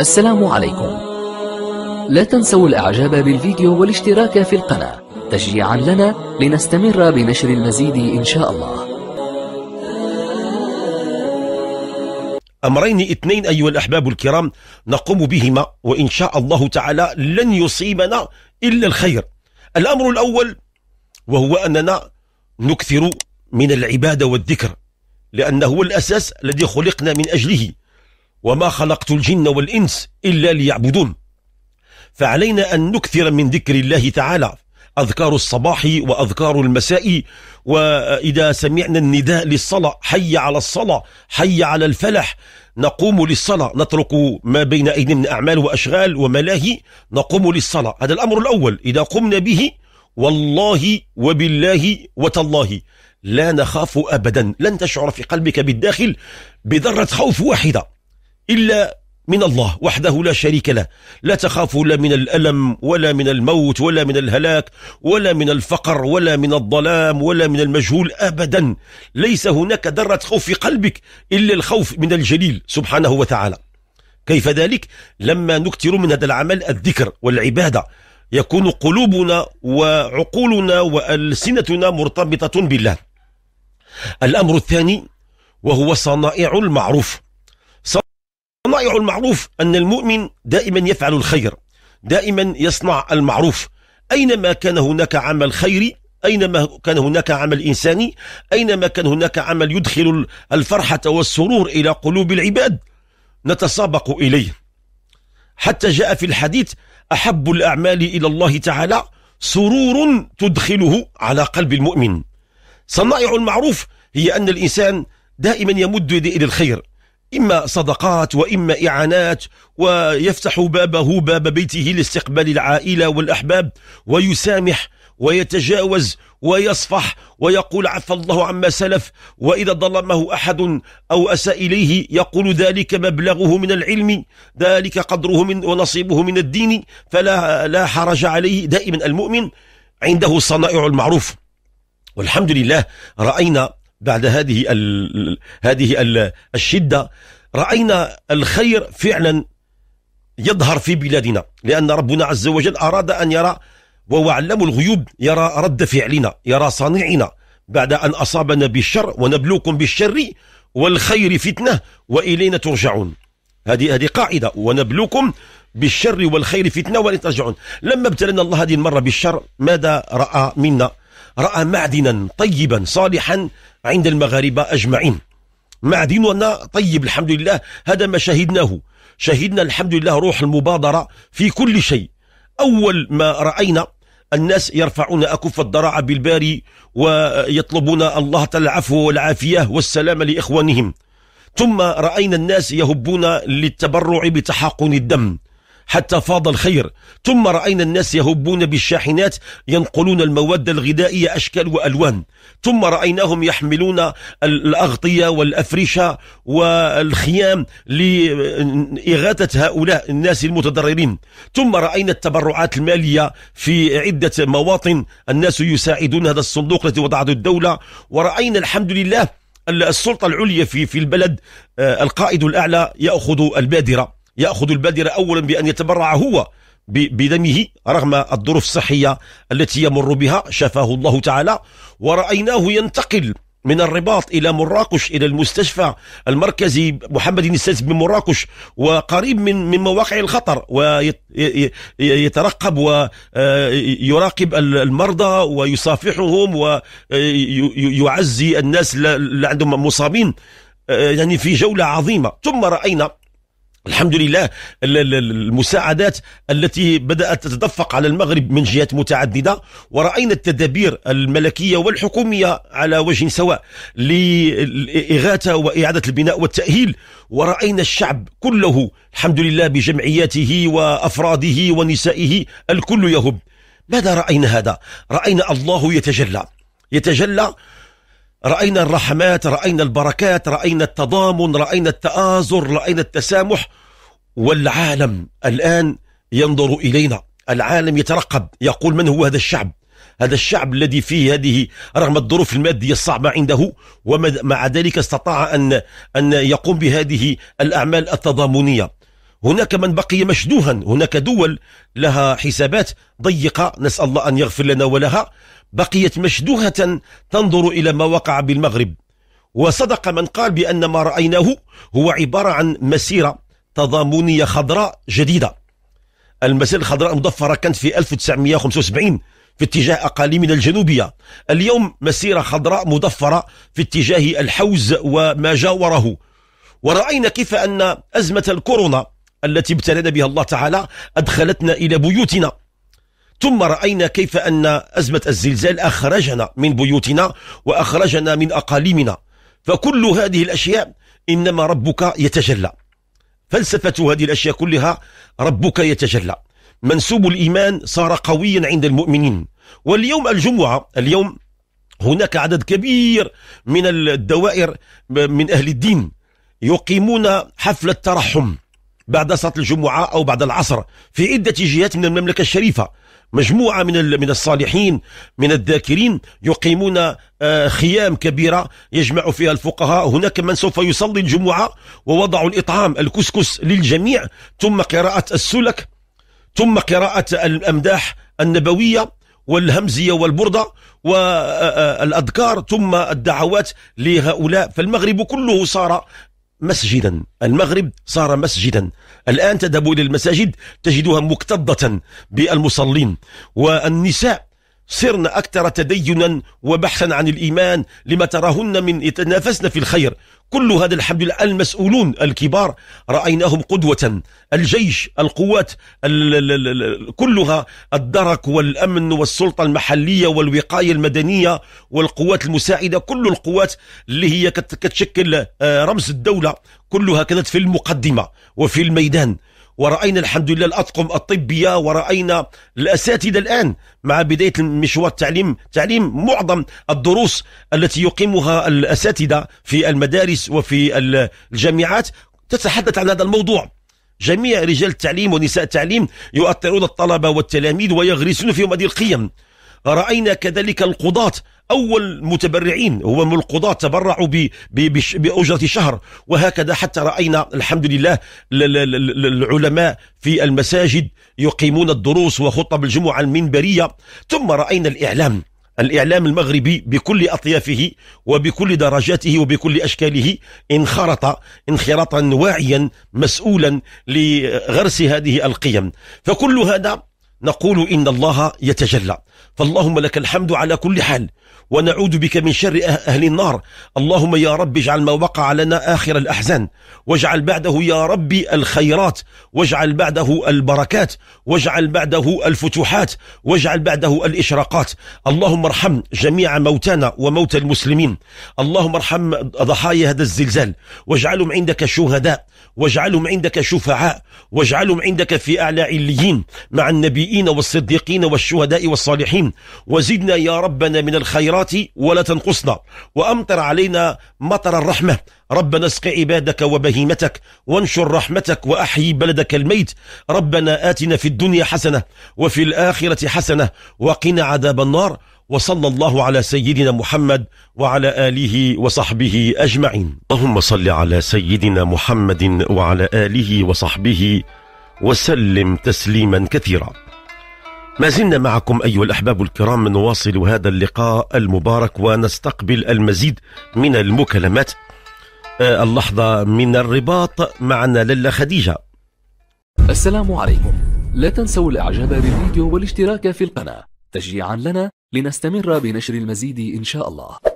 السلام عليكم لا تنسوا الاعجاب بالفيديو والاشتراك في القناة تشجيعا لنا لنستمر بنشر المزيد ان شاء الله أمرين اثنين أيها الأحباب الكرام نقوم بهما وإن شاء الله تعالى لن يصيبنا إلا الخير الأمر الأول وهو أننا نكثر من العبادة والذكر لأنه هو الأساس الذي خلقنا من أجله وما خلقت الجن والإنس إلا ليعبدون فعلينا أن نكثر من ذكر الله تعالى أذكار الصباح وأذكار المساء وإذا سمعنا النداء للصلاة حي على الصلاة حي على الفلح نقوم للصلاة نترك ما بين أيدينا من أعمال وأشغال وملاهي نقوم للصلاة هذا الأمر الأول إذا قمنا به والله وبالله وتالله لا نخاف أبدا لن تشعر في قلبك بالداخل بذرة خوف واحدة إلا من الله وحده لا شريك له لا تخاف لا من الألم ولا من الموت ولا من الهلاك ولا من الفقر ولا من الظلام ولا من المجهول أبدا ليس هناك ذرة خوف في قلبك إلا الخوف من الجليل سبحانه وتعالى كيف ذلك لما نكثر من هذا العمل الذكر والعبادة يكون قلوبنا وعقولنا وألسنتنا مرتبطة بالله الأمر الثاني وهو صنائع المعروف الرائع المعروف أن المؤمن دائما يفعل الخير دائما يصنع المعروف أينما كان هناك عمل خيري أينما كان هناك عمل إنساني أينما كان هناك عمل يدخل الفرحة والسرور إلى قلوب العباد نتسابق إليه حتى جاء في الحديث أحب الأعمال إلى الله تعالى سرور تدخله على قلب المؤمن صنائع المعروف هي أن الإنسان دائما يمد يديه إلى الخير إما صدقات وإما إعانات ويفتح بابه باب بيته لاستقبال العائلة والأحباب ويسامح ويتجاوز ويصفح ويقول عفى الله عما سلف وإذا ظلمه أحد أو أساء إليه يقول ذلك مبلغه من العلم ذلك قدره من ونصيبه من الدين فلا لا حرج عليه دائما المؤمن عنده صنائع المعروف والحمد لله رأينا بعد هذه الـ هذه الـ الشدة رأينا الخير فعلا يظهر في بلادنا لأن ربنا عز وجل أراد أن يرى وهو علم الغيوب يرى رد فعلنا يرى صانعنا بعد أن أصابنا بالشر ونبلوكم بالشر والخير فتنة وإلينا ترجعون هذه هذه قاعدة ونبلوكم بالشر والخير فتنة وإلينا ترجعون لما ابتلنا الله هذه المرة بالشر ماذا رأى منا رأى معدنا طيبا صالحا عند المغاربة أجمعين معدننا طيب الحمد لله هذا ما شهدناه شهدنا الحمد لله روح المبادرة في كل شيء أول ما رأينا الناس يرفعون أكف الضراعة بالباري ويطلبون الله تعالى العفو والعافية والسلام لإخوانهم ثم رأينا الناس يهبون للتبرع بتحاقن الدم حتى فاض الخير ثم رأينا الناس يهبون بالشاحنات ينقلون المواد الغذائية أشكال وألوان ثم رأيناهم يحملون الأغطية والأفرشة والخيام لإغاثة هؤلاء الناس المتضررين ثم رأينا التبرعات المالية في عدة مواطن الناس يساعدون هذا الصندوق الذي وضعته الدولة ورأينا الحمد لله السلطة العليا في في البلد آه، القائد الأعلى يأخذ البادرة يأخذ البادرة أولا بأن يتبرع هو بدمه رغم الظروف الصحية التي يمر بها شفاه الله تعالى ورأيناه ينتقل من الرباط إلى مراكش إلى المستشفى المركزي محمد السادس بمراكش وقريب من من مواقع الخطر ويترقب ويراقب آه، المرضى ويصافحهم ويعزي آه، الناس اللي عندهم مصابين آه، يعني في جولة عظيمة ثم رأينا الحمد لله المساعدات التي بدأت تتدفق على المغرب من جهات متعددة ورأينا التدابير الملكية والحكومية على وجه سواء لإغاثة وإعادة البناء والتأهيل ورأينا الشعب كله الحمد لله بجمعياته وأفراده ونسائه الكل يهب ماذا رأينا هذا؟ رأينا الله يتجلى يتجلى رأينا الرحمات رأينا البركات رأينا التضامن رأينا التآزر رأينا التسامح والعالم الآن ينظر إلينا العالم يترقب يقول من هو هذا الشعب هذا الشعب الذي فيه هذه رغم الظروف المادية الصعبة عنده ومع ذلك استطاع أن, أن يقوم بهذه الأعمال التضامنية هناك من بقي مشدوها هناك دول لها حسابات ضيقة نسأل الله أن يغفر لنا ولها بقيت مشدوهة تنظر إلى ما وقع بالمغرب وصدق من قال بأن ما رأيناه هو عبارة عن مسيرة تضامنية خضراء جديدة المسيرة الخضراء المضفرة كانت في 1975 في اتجاه أقاليمنا الجنوبية اليوم مسيرة خضراء مضفرة في اتجاه الحوز وما جاوره ورأينا كيف أن أزمة الكورونا التي ابتلانا بها الله تعالى أدخلتنا إلى بيوتنا ثم رأينا كيف أن أزمة الزلزال أخرجنا من بيوتنا وأخرجنا من أقاليمنا فكل هذه الأشياء إنما ربك يتجلى فلسفة هذه الأشياء كلها ربك يتجلى منسوب الإيمان صار قويا عند المؤمنين واليوم الجمعة اليوم هناك عدد كبير من الدوائر من أهل الدين يقيمون حفل الترحم بعد صلاة الجمعة أو بعد العصر في عدة جهات من المملكة الشريفة مجموعة من من الصالحين من الذاكرين يقيمون آه، خيام كبيرة يجمع فيها الفقهاء هناك من سوف يصلي الجمعة ووضعوا الإطعام الكسكس للجميع ثم قراءة السلك ثم قراءة الأمداح النبوية والهمزية والبردة والأذكار آه، آه، ثم الدعوات لهؤلاء فالمغرب كله صار مسجدا المغرب صار مسجدا الآن تذهبوا إلى المساجد تجدها مكتظة بالمصلين والنساء صرن أكثر تدينا وبحثا عن الإيمان لما تراهن من يتنافسن في الخير كل هذا الحمد لله المسؤولون الكبار رأيناهم قدوة الجيش القوات كلها الدرك والأمن والسلطة المحلية والوقاية المدنية والقوات المساعدة كل القوات اللي هي كتشكل آه، رمز الدولة كلها كانت في المقدمة وفي الميدان ورأينا الحمد لله الأطقم الطبية ورأينا الأساتذة الآن مع بداية مشوار التعليم تعليم معظم الدروس التي يقيمها الأساتذة في المدارس وفي الجامعات تتحدث عن هذا الموضوع جميع رجال التعليم ونساء التعليم يؤطرون الطلبة والتلاميذ ويغرسون فيهم هذه القيم رأينا كذلك القضاة أول متبرعين هو من القضاة تبرعوا بأجرة شهر وهكذا حتى رأينا الحمد لله العلماء في المساجد يقيمون الدروس وخطب الجمعة المنبرية ثم رأينا الإعلام الإعلام المغربي بكل أطيافه وبكل درجاته وبكل أشكاله انخرط انخراطا واعيا مسؤولا لغرس هذه القيم فكل هذا نقول إن الله يتجلى فاللهم لك الحمد على كل حال ونعوذ بك من شر أه-، أهل النار اللهم يا رب اجعل ما وقع لنا آخر الأحزان واجعل بعده يا ربي الخيرات واجعل بعده البركات واجعل بعده الفتوحات واجعل بعده الإشراقات اللهم ارحم جميع موتانا وموتى المسلمين اللهم ارحم ضحايا هذا الزلزال واجعلهم عندك شهداء واجعلهم عندك شفعاء واجعلهم عندك في أعلى عليين مع النبي والنبيين والصديقين والشهداء والصالحين وزدنا يا ربنا من الخيرات ولا تنقصنا وأمطر علينا مطر الرحمة ربنا اسق عبادك وبهيمتك وانشر رحمتك وأحيي بلدك الميت ربنا آتنا في الدنيا حسنة وفي الآخرة حسنة وقنا عذاب النار وصلى الله على سيدنا محمد وعلى آله وصحبه أجمعين اللهم صل على سيدنا محمد وعلى آله وصحبه وسلم تسليما كثيرا ما زلنا معكم أيها الأحباب الكرام نواصل هذا اللقاء المبارك ونستقبل المزيد من المكالمات آه، اللحظة من الرباط معنا للا خديجة السلام عليكم لا تنسوا الإعجاب بالفيديو والاشتراك في القناة تشجيعا لنا لنستمر بنشر المزيد إن شاء الله